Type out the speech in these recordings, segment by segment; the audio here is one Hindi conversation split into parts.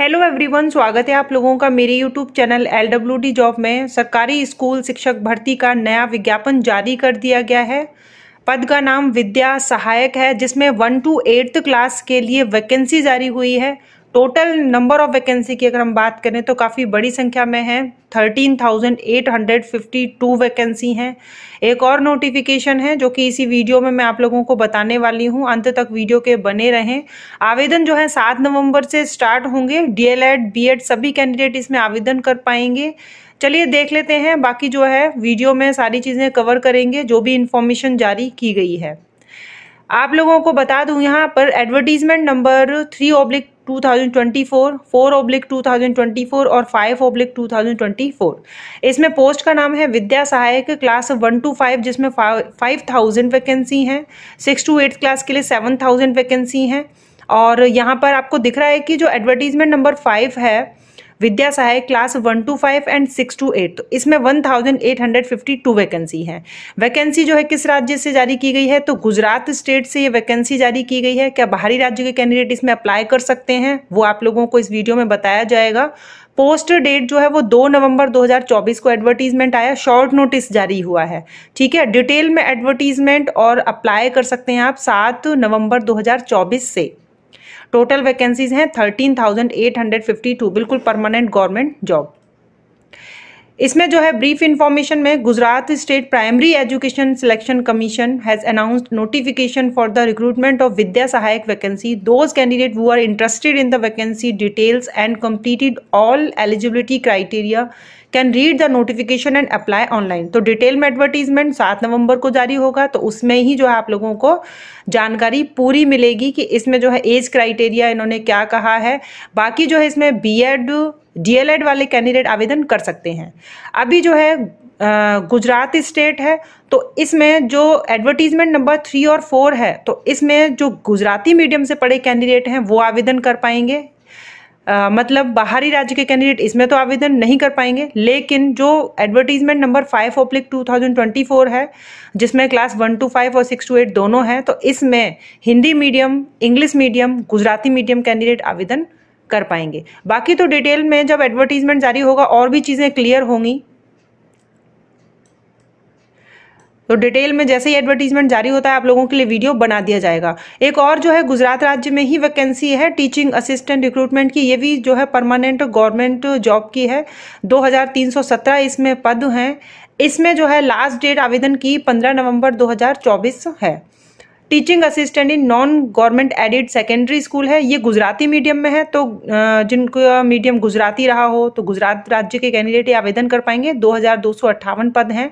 हेलो एवरीवन स्वागत है आप लोगों का मेरे YouTube channel L W D job में सरकारी स्कूल शिक्षक भर्ती का नया विज्ञापन जारी कर दिया गया है पद का नाम विद्या सहायक है जिसमें वन टू एट्थ क्लास के लिए वैकेंसी जारी हुई है टोटल नंबर ऑफ वैकेंसी की अगर हम बात करें तो काफ़ी बड़ी संख्या में है 13,852 वैकेंसी हैं एक और नोटिफिकेशन है जो कि इसी वीडियो में मैं आप लोगों को बताने वाली हूं अंत तक वीडियो के बने रहें आवेदन जो है 7 नवंबर से स्टार्ट होंगे डीएलएड बीएड सभी कैंडिडेट इसमें आवेदन कर पाएंगे चलिए देख लेते हैं बाकी जो है वीडियो में सारी चीज़ें कवर करेंगे जो भी इन्फॉर्मेशन जारी की गई है आप लोगों को बता दूं यहाँ पर advertisement number three oblique 2024 4 oblique 2024 और 5 ओब्लिक 2024 इसमें पोस्ट का नाम है Vidya Sahayak class one to five जिसमें फाइव थाउजेंड वैकेंसी हैं सिक्स टू एट क्लास के लिए सेवन थाउजेंड वैकेंसी हैं और यहाँ पर आपको दिख रहा है कि जो एडवर्टीजमेंट नंबर फाइव है Vidya Sahayak class one to five and six to eight तो इसमें one thousand eight hundred fifty two vacancy है वैकेंसी जो है किस राज्य से जारी की गई है तो गुजरात स्टेट से ये वैकेंसी जारी की गई है क्या बाहरी राज्य के कैंडिडेट इसमें अप्लाई कर सकते हैं वो आप लोगों को इस वीडियो में बताया जाएगा पोस्ट डेट जो है वो 2 नवंबर 2024 को एडवर्टीजमेंट आया शॉर्ट नोटिस जारी हुआ है ठीक है डिटेल में एडवर्टीजमेंट और अप्लाई कर सकते हैं आप 7 नवंबर 2024 से टोटल वैकेंसीज हैं thirteen thousand eight hundred fifty two बिल्कुल परमानेंट गवर्नमेंट जॉब इसमें जो है ब्रीफ इन्फॉर्मेशन में Gujarat state primary education selection commission has announced notification for the recruitment of Vidya Sahayak vacancy those candidate who are interested in the vacancy details and completed all eligibility criteria can read the notification and apply online तो डिटेल में एडवर्टीजमेंट सात नवंबर को जारी होगा तो उसमें ही जो है आप लोगों को जानकारी पूरी मिलेगी कि इसमें जो है एज क्राइटेरिया इन्होंने क्या कहा है बाकी जो है इसमें बी डीएलएड वाले कैंडिडेट आवेदन कर सकते हैं अभी जो है गुजरात स्टेट है तो इसमें जो एडवर्टीजमेंट नंबर थ्री और फोर है तो इसमें जो गुजराती मीडियम से पढ़े कैंडिडेट हैं वो आवेदन कर पाएंगे Uh, मतलब बाहरी राज्य के कैंडिडेट इसमें तो आवेदन नहीं कर पाएंगे लेकिन जो advertisement number five oblique two thousand twenty four है जिसमें क्लास वन टू फाइव और सिक्स टू एट दोनों हैं तो इसमें Hindi medium English medium Gujarati medium candidate आवेदन कर पाएंगे बाकी तो डिटेल में जब एडवर्टीजमेंट जारी होगा और भी चीज़ें क्लियर होंगी तो डिटेल में जैसे ही एडवर्टीजमेंट जारी होता है आप लोगों के लिए वीडियो बना दिया जाएगा एक और जो है गुजरात राज्य में ही वैकेंसी है टीचिंग असिस्टेंट रिक्रूटमेंट की ये भी जो है परमानेंट गवर्नमेंट जॉब की है 2317 इसमें पद हैं इसमें जो है लास्ट डेट आवेदन की 15 नवंबर 2024 है teaching assistant in non government aided secondary school है ये गुजराती मीडियम में है तो जिनका मीडियम गुजराती रहा हो तो गुजरात राज्य के कैंडिडेट आवेदन कर पाएंगे दो पद हैं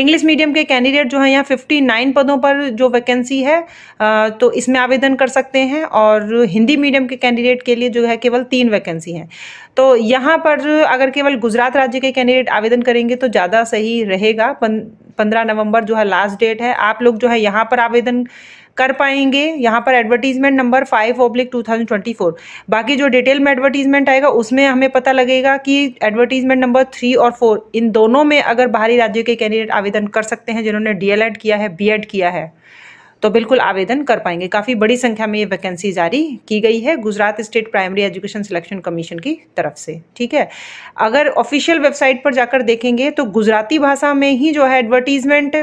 इंग्लिश मीडियम के कैंडिडेट जो हैं यहाँ फिफ्टी पदों पर जो वैकेंसी है तो इसमें आवेदन कर सकते हैं और हिंदी मीडियम के कैंडिडेट के लिए जो है केवल तीन वैकेंसी हैं तो यहाँ पर अगर केवल गुजरात राज्य के कैंडिडेट आवेदन करेंगे तो ज़्यादा सही रहेगा पंद्रह नवंबर जो है लास्ट डेट है आप लोग जो है यहाँ पर आवेदन कर पाएंगे यहाँ पर advertisement number five oblique two thousand twenty four बाकी जो डिटेल में एडवर्टीजमेंट आएगा उसमें हमें पता लगेगा कि एडवर्टीजमेंट नंबर थ्री और फोर इन दोनों में अगर बाहरी राज्यों के कैंडिडेट आवेदन कर सकते हैं जिन्होंने डीएलएड किया है बीएड किया है तो बिल्कुल आवेदन कर पाएंगे काफ़ी बड़ी संख्या में ये वैकेंसी जारी की गई है Gujarat state primary education selection commission की तरफ से ठीक है अगर ऑफिशियल वेबसाइट पर जाकर देखेंगे तो गुजराती भाषा में ही जो है एडवर्टीजमेंट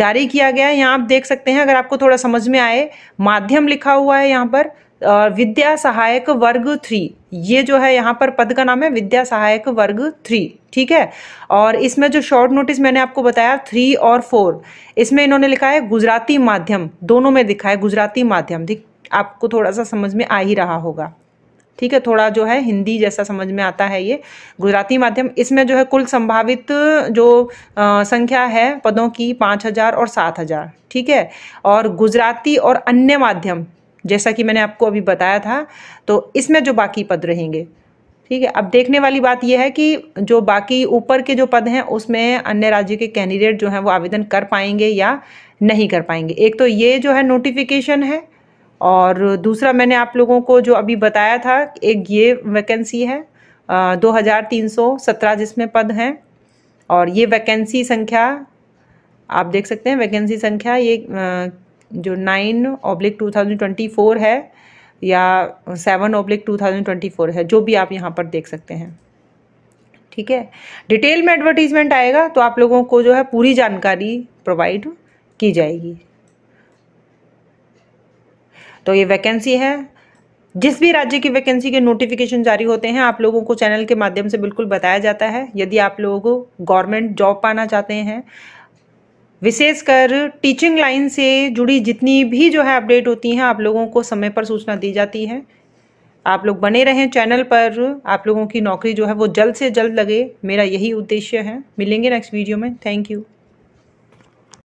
जारी किया गया है यहाँ आप देख सकते हैं अगर आपको थोड़ा समझ में आए माध्यम लिखा हुआ है यहाँ पर विद्या सहायक वर्ग थ्री ये जो है यहाँ पर पद का नाम है विद्या सहायक वर्ग थ्री ठीक है और इसमें जो शॉर्ट नोटिस मैंने आपको बताया थ्री और फोर इसमें इन्होंने लिखा है गुजराती माध्यम दोनों में लिखा है गुजराती माध्यम ठीक आपको थोड़ा सा समझ में आ ही रहा होगा ठीक है थोड़ा जो है हिंदी जैसा समझ में आता है ये गुजराती माध्यम इसमें जो है कुल संभावित जो आ, संख्या है पदों की पाँच हज़ार और सात हज़ार ठीक है और गुजराती और अन्य माध्यम जैसा कि मैंने आपको अभी बताया था तो इसमें जो बाकी पद रहेंगे ठीक है अब देखने वाली बात यह है कि जो बाकी ऊपर के जो पद हैं उसमें अन्य राज्य के कैंडिडेट जो हैं वो आवेदन कर पाएंगे या नहीं कर पाएंगे एक तो ये जो है नोटिफिकेशन है और दूसरा मैंने आप लोगों को जो अभी बताया था एक ये वैकेंसी है दो हज़ार तीन सौ सत्रह जिसमें पद हैं और ये वैकेंसी संख्या आप देख सकते हैं वैकेंसी संख्या ये आ, जो nine oblique two thousand twenty four है या seven oblique two thousand twenty four है जो भी आप यहाँ पर देख सकते हैं ठीक है डिटेल में एडवर्टीजमेंट आएगा तो आप लोगों को जो है पूरी जानकारी प्रोवाइड की जाएगी तो ये वैकेंसी है जिस भी राज्य की वैकेंसी के नोटिफिकेशन जारी होते हैं आप लोगों को चैनल के माध्यम से बिल्कुल बताया जाता है यदि आप लोग गवर्नमेंट जॉब पाना चाहते हैं विशेषकर टीचिंग लाइन से जुड़ी जितनी भी जो है अपडेट होती हैं आप लोगों को समय पर सूचना दी जाती है आप लोग बने रहें चैनल पर आप लोगों की नौकरी जो है वो जल्द से जल्द लगे मेरा यही उद्देश्य है मिलेंगे नेक्स्ट वीडियो में थैंक यू